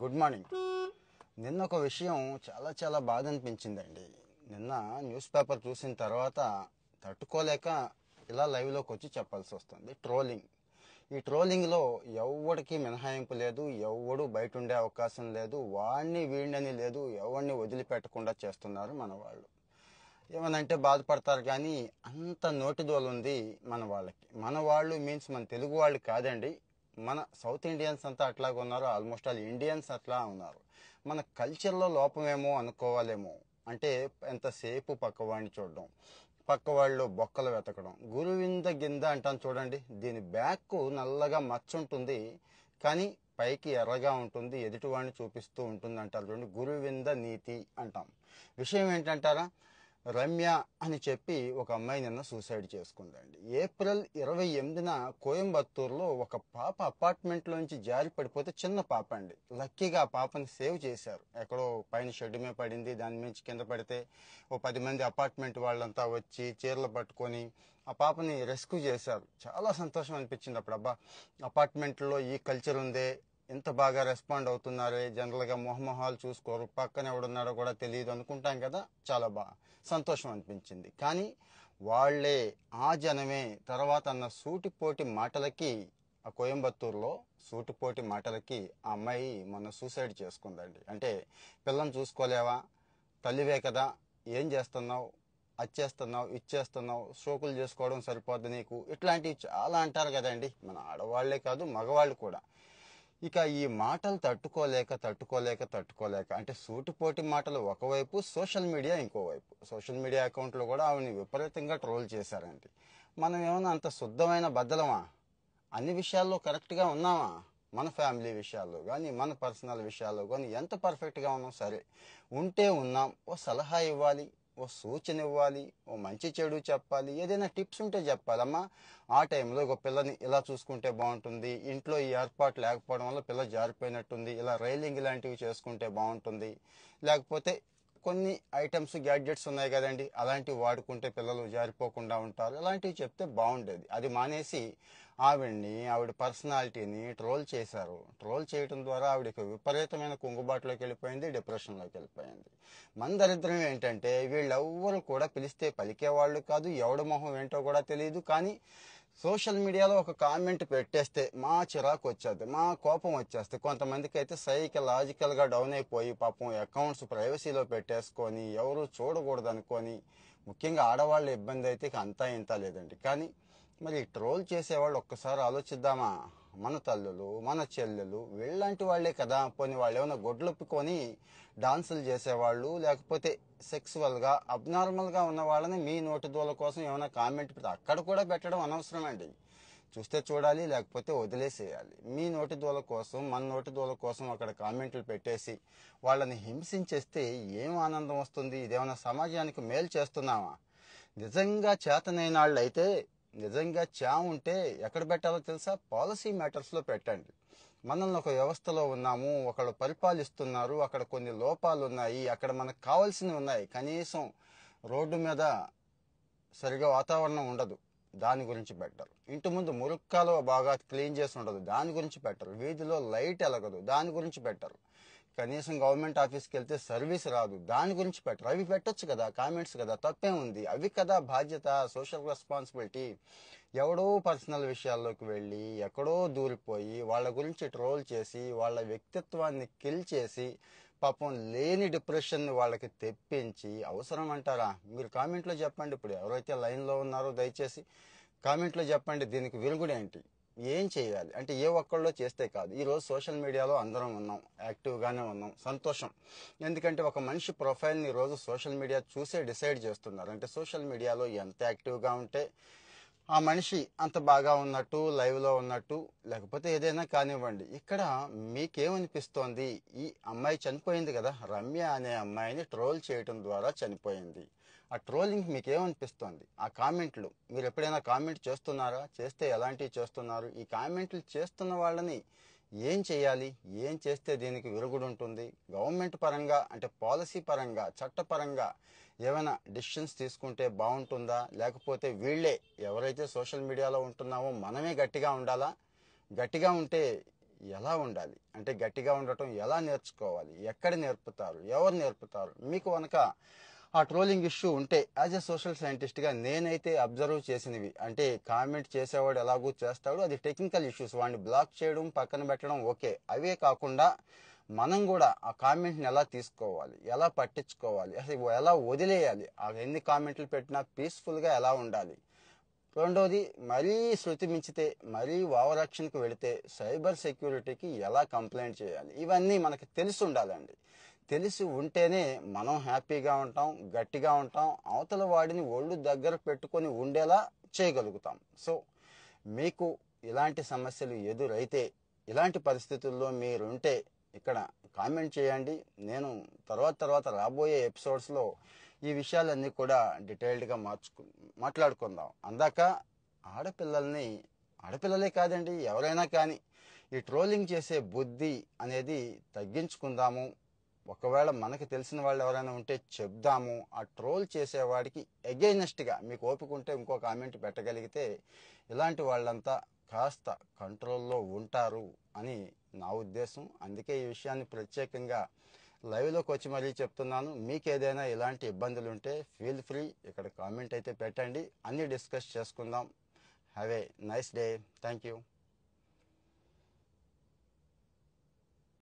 good morning నిన్న ఒక విషయం చాలా చాలా బాధ అనిపించిందండి నిన్న న్యూస్ పేపర్ చూసిన తర్వాత తట్టుకోలేక ఇలా లైవ్లోకి వచ్చి చెప్పాల్సి వస్తుంది ట్రోలింగ్ ఈ ట్రోలింగ్లో ఎవడికి మినహాయింపు లేదు ఎవడు బయట ఉండే అవకాశం లేదు వాడిని వీడిని లేదు ఎవడిని వదిలిపెట్టకుండా చేస్తున్నారు మన వాళ్ళు ఏమనంటే బాధపడతారు కానీ అంత నోటిదోలు ఉంది మన వాళ్ళకి మన వాళ్ళు మీన్స్ మన తెలుగు వాళ్ళు కాదండి మన సౌత్ ఇండియన్స్ అంతా అట్లాగా ఉన్నారు ఆల్మోస్ట్ ఆల్ ఇండియన్స్ అట్లా ఉన్నారు మన కల్చర్లో లోపమేమో అనుకోవాలేమో అంటే ఎంతసేపు పక్కవాడిని చూడడం పక్కవాళ్ళు బొక్కలు వెతకడం గురువింద గింద అంటాను చూడండి దీని బ్యాక్ నల్లగా మచ్చ ఉంటుంది కానీ పైకి ఎర్రగా ఉంటుంది ఎదుటివాడిని చూపిస్తూ ఉంటుంది అంటారు చూడండి గురువింద నీతి అంటాం విషయం ఏంటంటారా రమ్య అని చెప్పి ఒక అమ్మాయి నిన్న సూసైడ్ చేసుకుందండి ఏప్రిల్ ఇరవై ఎనిమిదిన కోయంబత్తూరులో ఒక పాప అపార్ట్మెంట్లోంచి జారి పడిపోతే చిన్న పాప అండి లక్కీగా ఆ పాపని సేవ్ చేశారు ఎక్కడో పైన షెడ్ మీద పడింది దాని మించి కింద పడితే ఓ పది మంది అపార్ట్మెంట్ వాళ్ళంతా వచ్చి చీరలు పట్టుకొని ఆ పాపని రెస్క్యూ చేశారు చాలా సంతోషం అనిపించింది అప్పుడు అబ్బా అపార్ట్మెంట్లో ఈ కల్చర్ ఉందే ఇంత బాగా రెస్పాండ్ అవుతున్నారు జనరల్గా మొహమొహాలు చూసుకోరు పక్కన ఎవడున్నాడో కూడా తెలియదు అనుకుంటాం కదా చాలా బాగా సంతోషం అనిపించింది కానీ వాళ్లే ఆ జనమే తర్వాత అన్న సూటిపోటి మాటలకి ఆ కోయంబత్తూరులో సూటిపోటి మాటలకి ఆ అమ్మాయి మొన్న సూసైడ్ చేసుకుందండి అంటే పిల్లని చూసుకోలేవా తల్లివే కదా ఏం చేస్తున్నావు అచ్చేస్తున్నావు ఇచ్చేస్తున్నావు సోకులు చేసుకోవడం సరిపోద్ది నీకు ఇట్లాంటివి చాలా అంటారు కదండి మన ఆడవాళ్లే కాదు మగవాళ్ళు కూడా ఇక ఈ మాటలు తట్టుకోలేక తట్టుకోలేక తట్టుకోలేక అంటే సూటిపోటి మాటలు ఒకవైపు సోషల్ మీడియా ఇంకోవైపు సోషల్ మీడియా అకౌంట్లో కూడా ఆవిని విపరీతంగా ట్రోల్ చేశారండి మనం ఏమైనా అంత శుద్ధమైన బద్దలమా అన్ని విషయాల్లో కరెక్ట్గా ఉన్నామా మన ఫ్యామిలీ విషయాల్లో కానీ మన పర్సనల్ విషయాల్లో కానీ ఎంత పర్ఫెక్ట్గా ఉన్నాం సరే ఉంటే ఉన్నాం ఓ సలహా ఇవ్వాలి ఓ సూచన ఇవ్వాలి ఓ మంచి చెడు చెప్పాలి ఏదైనా టిప్స్ ఉంటే చెప్పాలమ్మా ఆ టైంలో ఒక పిల్లని ఇలా చూసుకుంటే బాగుంటుంది ఇంట్లో ఈ ఏర్పాటు లేకపోవడం వల్ల పిల్ల జారిపోయినట్టుంది ఇలా రైలింగ్ లాంటివి చేసుకుంటే బాగుంటుంది లేకపోతే కొన్ని ఐటమ్స్ గ్యాడ్జెట్స్ ఉన్నాయి కదండి అలాంటివి వాడుకుంటే పిల్లలు జారిపోకుండా ఉంటారు అలాంటివి చెప్తే బాగుండేది అది మానేసి ఆవిడ్ని ఆవిడ పర్సనాలిటీని ట్రోల్ చేశారు ట్రోల్ చేయడం ద్వారా ఆవిడకి విపరీతమైన కుంగుబాటులోకి వెళ్ళిపోయింది డిప్రెషన్లోకి వెళ్ళిపోయింది మన దరిద్రం ఏంటంటే వీళ్ళెవ్వరూ కూడా పిలిస్తే పలికేవాళ్ళు కాదు ఎవడ మొహం ఏంటో కూడా తెలియదు కానీ సోషల్ మీడియాలో ఒక కామెంట్ పెట్టేస్తే మా చిరాకు వచ్చేది మా కోపం వచ్చేస్తే కొంతమందికి అయితే సైకలాజికల్గా డౌన్ అయిపోయి పాపం అకౌంట్స్ ప్రైవసీలో పెట్టేసుకొని ఎవరు చూడకూడదు అనుకొని ముఖ్యంగా ఆడవాళ్ళ ఇబ్బంది అయితే ఇక అంతా ఇంత లేదండి కానీ మరి ట్రోల్ చేసేవాళ్ళు ఒక్కసారి ఆలోచిద్దామా మన తల్లులు మన చెల్లెలు వీళ్ళంటి వాళ్లే కదా పోనీ వాళ్ళు ఏమైనా గొడ్లొప్పుకొని డాన్సులు చేసేవాళ్ళు లేకపోతే సెక్సువల్గా అబ్నార్మల్గా ఉన్న వాళ్ళని మీ నోటి దూల కోసం ఏమైనా కామెంట్ అక్కడ కూడా పెట్టడం అనవసరమండి చూస్తే చూడాలి లేకపోతే వదిలేసేయాలి మీ నోటి దూల కోసం మన నోటి దూల కోసం అక్కడ కామెంట్లు పెట్టేసి వాళ్ళని హింసించేస్తే ఏం ఆనందం వస్తుంది ఇదేమైనా సమాజానికి మేలు చేస్తున్నామా నిజంగా చేతనైన అయితే నిజంగా చావు ఉంటే ఎక్కడ పెట్టాలో తెలుసా పాలసీ మ్యాటర్స్లో పెట్టండి మనల్ని ఒక వ్యవస్థలో ఉన్నాము ఒకళ్ళు పరిపాలిస్తున్నారు అక్కడ కొన్ని లోపాలు ఉన్నాయి అక్కడ మనకు కావాల్సినవి ఉన్నాయి కనీసం రోడ్డు మీద సరిగా వాతావరణం ఉండదు దాని గురించి పెట్టరు ఇంటి ముందు మురుక్కాలు బాగా క్లీన్ చేసి ఉండదు దాని గురించి పెట్టరు వీధిలో లైట్ ఎలగదు దాని గురించి పెట్టరు కనీసం గవర్నమెంట్ ఆఫీస్కి వెళ్తే సర్వీస్ రాదు దాని గురించి పెట్టరు అవి పెట్టచ్చు కదా కామెంట్స్ కదా తప్పే ఉంది అవి కదా బాధ్యత సోషల్ రెస్పాన్సిబిలిటీ ఎవడో పర్సనల్ విషయాల్లోకి వెళ్ళి ఎక్కడో దూరిపోయి వాళ్ళ గురించి ట్రోల్ చేసి వాళ్ళ వ్యక్తిత్వాన్ని కిల్ చేసి పాపం లేని డిప్రెషన్ వాళ్ళకి తెప్పించి అవసరం అంటారా మీరు కామెంట్లో చెప్పండి ఇప్పుడు ఎవరైతే లైన్లో ఉన్నారో దయచేసి కామెంట్లో చెప్పండి దీనికి విరుగుడు ఏంటి ఏం చేయాలి అంటే ఏ ఒక్కళ్ళో చేస్తే కాదు ఈరోజు సోషల్ మీడియాలో అందరం ఉన్నాం యాక్టివ్గానే ఉన్నాం సంతోషం ఎందుకంటే ఒక మనిషి ప్రొఫైల్ని ఈరోజు సోషల్ మీడియా చూసే డిసైడ్ చేస్తున్నారు అంటే సోషల్ మీడియాలో ఎంత యాక్టివ్గా ఉంటే ఆ మనిషి అంత బాగా ఉన్నట్టు లైవ్లో ఉన్నట్టు లేకపోతే ఏదైనా కానివ్వండి ఇక్కడ మీకేమనిపిస్తోంది ఈ అమ్మాయి చనిపోయింది కదా రమ్య అనే అమ్మాయిని ట్రోల్ చేయటం ద్వారా చనిపోయింది ఆ ట్రోలింగ్ మీకు ఏమనిపిస్తోంది ఆ కామెంట్లు మీరు ఎప్పుడైనా కామెంట్ చేస్తున్నారా చేస్తే ఎలాంటివి చేస్తున్నారు ఈ కామెంట్లు చేస్తున్న వాళ్ళని ఏం చేయాలి ఏం చేస్తే దీనికి విరుగుడు ఉంటుంది గవర్నమెంట్ పరంగా అంటే పాలసీ పరంగా చట్టపరంగా ఏమైనా డిసిషన్స్ తీసుకుంటే బాగుంటుందా లేకపోతే వీళ్ళే ఎవరైతే సోషల్ మీడియాలో ఉంటున్నామో మనమే గట్టిగా ఉండాలా గట్టిగా ఉంటే ఎలా ఉండాలి అంటే గట్టిగా ఉండటం ఎలా నేర్చుకోవాలి ఎక్కడ నేర్పుతారు ఎవరు నేర్పుతారు మీకు కనుక ఆ ట్రోలింగ్ ఇష్యూ ఉంటే యాజ్ ఎ సోషల్ సైంటిస్ట్గా నేనైతే అబ్జర్వ్ చేసినవి అంటే కామెంట్ చేసేవాడు ఎలాగూ చేస్తాడు అది టెక్నికల్ ఇష్యూస్ వాడిని బ్లాక్ చేయడం పక్కన పెట్టడం ఓకే అవే కాకుండా మనం కూడా ఆ కామెంట్ని ఎలా తీసుకోవాలి ఎలా పట్టించుకోవాలి అసలు ఎలా వదిలేయాలి ఆ ఎన్ని కామెంట్లు పెట్టినా పీస్ఫుల్గా ఎలా ఉండాలి రెండోది మరీ శృతి మించితే మరీ వావరక్షణకు వెళితే సైబర్ సెక్యూరిటీకి ఎలా కంప్లైంట్ చేయాలి ఇవన్నీ మనకు తెలిసి ఉండాలండి తెలిసి ఉంటేనే మనం హ్యాపీగా ఉంటాం గట్టిగా ఉంటాం అవతల వాడిని ఒళ్ళు దగ్గర పెట్టుకొని ఉండేలా చేయగలుగుతాం సో మీకు ఇలాంటి సమస్యలు ఎదురైతే ఇలాంటి పరిస్థితుల్లో మీరుంటే ఇక్కడ కామెంట్ చేయండి నేను తర్వాత తర్వాత రాబోయే ఎపిసోడ్స్లో ఈ విషయాలన్నీ కూడా డీటెయిల్డ్గా మార్చుకు మాట్లాడుకుందాం అందాక ఆడపిల్లల్ని ఆడపిల్లలే కాదండి ఎవరైనా కానీ ఈ ట్రోలింగ్ చేసే బుద్ధి అనేది తగ్గించుకుందాము ఒకవేళ మనకి తెలిసిన వాళ్ళు ఎవరైనా ఉంటే చెప్దాము ఆ ట్రోల్ చేసేవాడికి అగైనెస్ట్గా మీకు ఓపిక ఉంటే ఇంకో కామెంట్ పెట్టగలిగితే ఇలాంటి వాళ్ళంతా కాస్త కంట్రోల్లో ఉంటారు అని నా ఉద్దేశం అందుకే ఈ విషయాన్ని ప్రత్యేకంగా లైవ్లోకి వచ్చి మరీ చెప్తున్నాను మీకు ఏదైనా ఇలాంటి ఇబ్బందులు ఉంటే ఫీల్ ఫ్రీ ఇక్కడ కామెంట్ అయితే పెట్టండి అన్నీ డిస్కస్ చేసుకుందాం have a nice day thank you